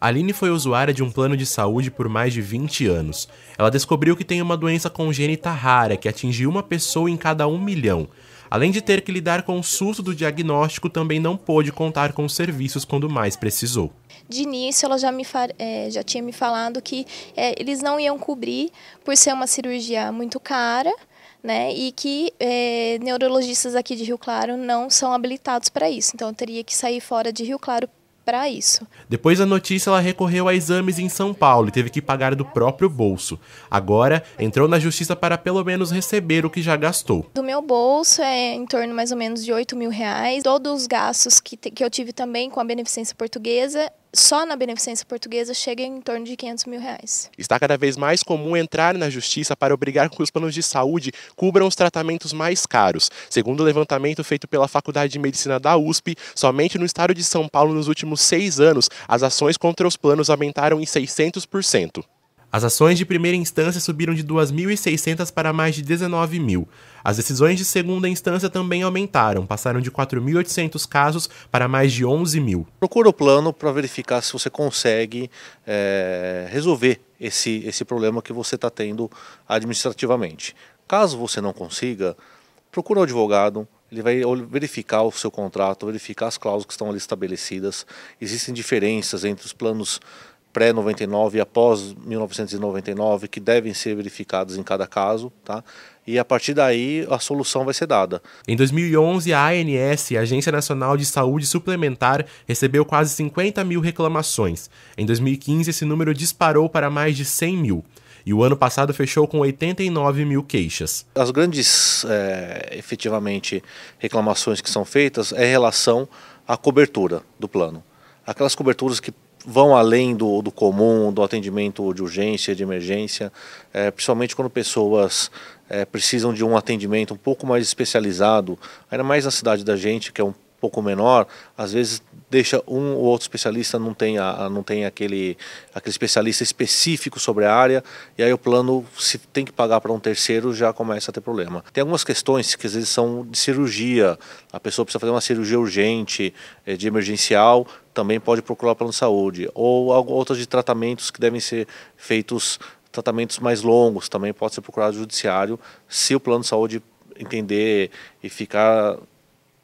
Aline foi usuária de um plano de saúde por mais de 20 anos. Ela descobriu que tem uma doença congênita rara que atinge uma pessoa em cada um milhão. Além de ter que lidar com o susto do diagnóstico, também não pôde contar com os serviços quando mais precisou. De início, ela já, me, é, já tinha me falado que é, eles não iam cobrir por ser uma cirurgia muito cara. Né, e que é, neurologistas aqui de Rio Claro não são habilitados para isso. Então, eu teria que sair fora de Rio Claro para isso. Depois da notícia, ela recorreu a exames em São Paulo e teve que pagar do próprio bolso. Agora, entrou na justiça para pelo menos receber o que já gastou. Do meu bolso é em torno mais ou menos de 8 mil reais. Todos os gastos que, que eu tive também com a Beneficência Portuguesa só na beneficência portuguesa chega em torno de 500 mil reais. Está cada vez mais comum entrar na justiça para obrigar que os planos de saúde cubram os tratamentos mais caros. Segundo o levantamento feito pela Faculdade de Medicina da USP, somente no estado de São Paulo nos últimos seis anos, as ações contra os planos aumentaram em 600%. As ações de primeira instância subiram de 2.600 para mais de 19 mil. As decisões de segunda instância também aumentaram, passaram de 4.800 casos para mais de 11 mil. Procura o plano para verificar se você consegue é, resolver esse, esse problema que você está tendo administrativamente. Caso você não consiga, procura o um advogado, ele vai verificar o seu contrato, verificar as cláusulas que estão ali estabelecidas. Existem diferenças entre os planos pré-99 e após 1999 que devem ser verificados em cada caso, tá? E a partir daí a solução vai ser dada. Em 2011, a ANS, Agência Nacional de Saúde Suplementar, recebeu quase 50 mil reclamações. Em 2015, esse número disparou para mais de 100 mil e o ano passado fechou com 89 mil queixas. As grandes, é, efetivamente, reclamações que são feitas é em relação à cobertura do plano. Aquelas coberturas que vão além do, do comum, do atendimento de urgência, de emergência, é, principalmente quando pessoas é, precisam de um atendimento um pouco mais especializado, ainda mais na cidade da gente, que é um pouco menor, às vezes deixa um ou outro especialista não tem, a, não tem aquele, aquele especialista específico sobre a área, e aí o plano, se tem que pagar para um terceiro, já começa a ter problema. Tem algumas questões que às vezes são de cirurgia, a pessoa precisa fazer uma cirurgia urgente, eh, de emergencial, também pode procurar o plano de saúde, ou outras de tratamentos que devem ser feitos, tratamentos mais longos, também pode ser procurado judiciário, se o plano de saúde entender e ficar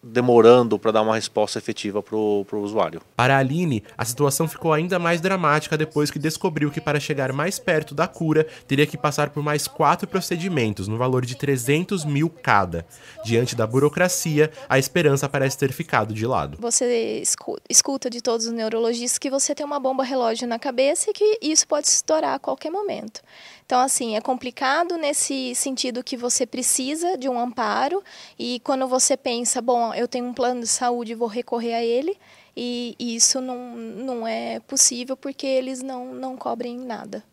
demorando para dar uma resposta efetiva para o usuário. Para a Aline, a situação ficou ainda mais dramática depois que descobriu que para chegar mais perto da cura, teria que passar por mais quatro procedimentos, no valor de 300 mil cada. Diante da burocracia, a esperança parece ter ficado de lado. Você escuta de todos os neurologistas que você tem uma bomba relógio na cabeça e que isso pode estourar a qualquer momento. Então, assim, é complicado nesse sentido que você precisa de um amparo e quando você pensa, bom, eu tenho um plano de saúde e vou recorrer a ele, e, e isso não, não é possível porque eles não, não cobrem nada.